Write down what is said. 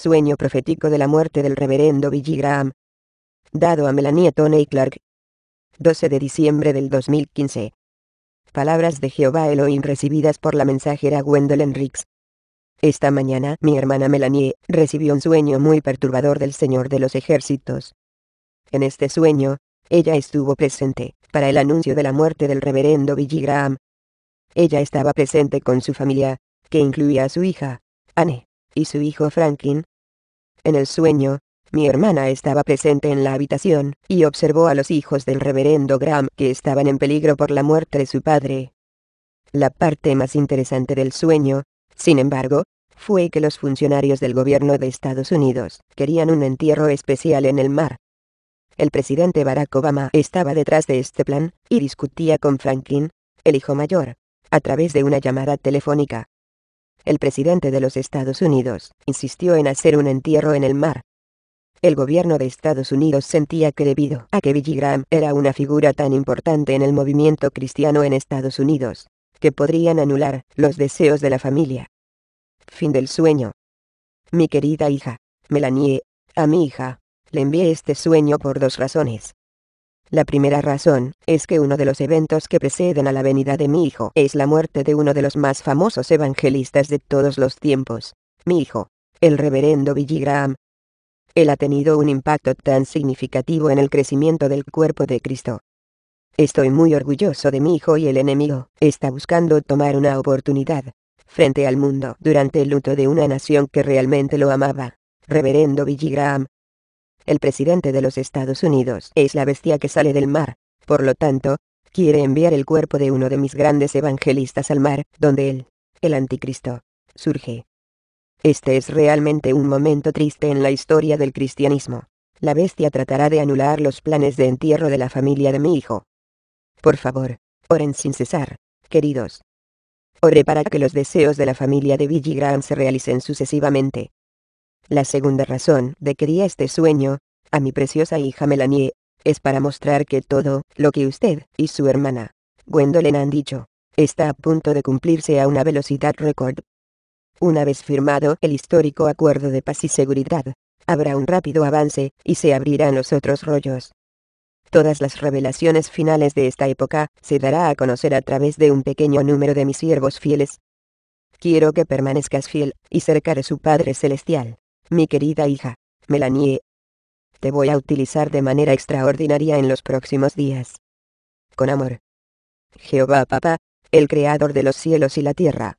Sueño profético de la muerte del reverendo Billy Graham. Dado a Melanie Tony Clark. 12 de diciembre del 2015. Palabras de Jehová Elohim recibidas por la mensajera Gwendolyn Riggs. Esta mañana mi hermana Melanie recibió un sueño muy perturbador del Señor de los ejércitos. En este sueño, ella estuvo presente, para el anuncio de la muerte del reverendo Billy Graham. Ella estaba presente con su familia, que incluía a su hija, Anne, y su hijo Franklin, en el sueño, mi hermana estaba presente en la habitación, y observó a los hijos del reverendo Graham que estaban en peligro por la muerte de su padre. La parte más interesante del sueño, sin embargo, fue que los funcionarios del gobierno de Estados Unidos querían un entierro especial en el mar. El presidente Barack Obama estaba detrás de este plan, y discutía con Franklin, el hijo mayor, a través de una llamada telefónica el presidente de los Estados Unidos insistió en hacer un entierro en el mar. El gobierno de Estados Unidos sentía que debido a que Billy Graham era una figura tan importante en el movimiento cristiano en Estados Unidos, que podrían anular los deseos de la familia. Fin del sueño. Mi querida hija, Melanie, a mi hija, le envié este sueño por dos razones. La primera razón, es que uno de los eventos que preceden a la venida de mi hijo es la muerte de uno de los más famosos evangelistas de todos los tiempos, mi hijo, el reverendo Billy Graham. Él ha tenido un impacto tan significativo en el crecimiento del cuerpo de Cristo. Estoy muy orgulloso de mi hijo y el enemigo está buscando tomar una oportunidad frente al mundo durante el luto de una nación que realmente lo amaba. Reverendo Billy Graham, el presidente de los Estados Unidos es la bestia que sale del mar. Por lo tanto, quiere enviar el cuerpo de uno de mis grandes evangelistas al mar, donde él, el anticristo, surge. Este es realmente un momento triste en la historia del cristianismo. La bestia tratará de anular los planes de entierro de la familia de mi hijo. Por favor, oren sin cesar, queridos. Ore para que los deseos de la familia de Billy Graham se realicen sucesivamente. La segunda razón de que di este sueño, a mi preciosa hija Melanie, es para mostrar que todo lo que usted y su hermana, Gwendolyn han dicho, está a punto de cumplirse a una velocidad récord. Una vez firmado el histórico acuerdo de paz y seguridad, habrá un rápido avance, y se abrirán los otros rollos. Todas las revelaciones finales de esta época se dará a conocer a través de un pequeño número de mis siervos fieles. Quiero que permanezcas fiel y cerca de su Padre Celestial, mi querida hija, Melanie. Te voy a utilizar de manera extraordinaria en los próximos días. Con amor. Jehová Papá, el Creador de los cielos y la tierra,